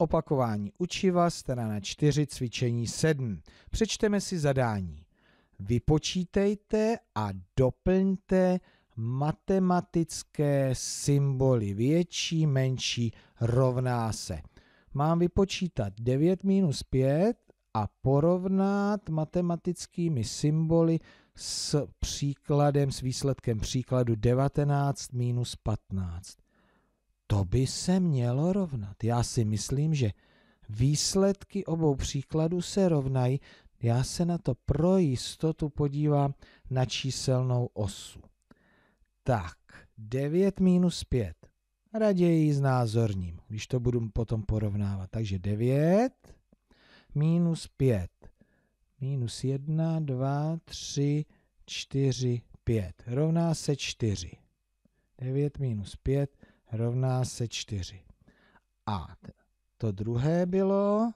Opakování učiva, strana 4, cvičení 7. Přečteme si zadání. Vypočítejte a doplňte matematické symboly větší, menší, rovná se. Mám vypočítat 9 minus 5 a porovnat matematickými symboly s příkladem, s výsledkem příkladu 19 minus 15. To by se mělo rovnat. Já si myslím, že výsledky obou příkladů se rovnají. Já se na to pro jistotu podívám na číselnou osu. Tak, 9 minus 5. Raději s názorním, když to budu potom porovnávat. Takže 9 minus 5. Minus 1, 2, 3, 4, 5. Rovná se 4. 9 minus 5 rovná se 4. A to druhé bylo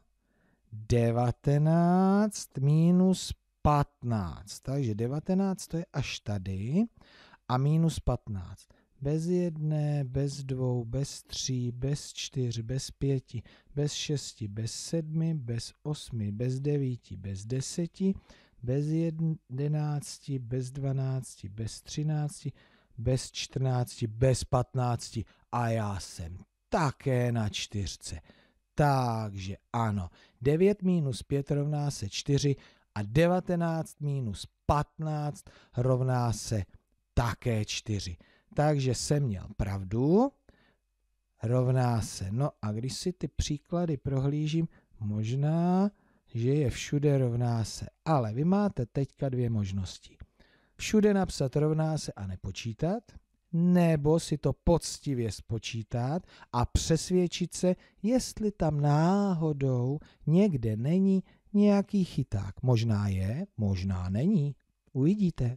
19 minus 15. Takže 19 to je až tady a minus 15. Bez jedné, bez dvou, bez tří, bez čtyř, bez pěti, bez šesti, bez sedmi, bez osmi, bez devíti, bez deseti, bez jedenácti, bez dvanácti, bez třinácti, bez 14, bez 15 a já jsem také na čtyřce. Takže ano, 9 minus 5 rovná se 4 a 19 minus 15 rovná se také 4. Takže jsem měl pravdu, rovná se. No a když si ty příklady prohlížím, možná, že je všude rovná se. Ale vy máte teďka dvě možnosti všude napsat rovná se a nepočítat, nebo si to poctivě spočítat a přesvědčit se, jestli tam náhodou někde není nějaký chyták. Možná je, možná není. Uvidíte.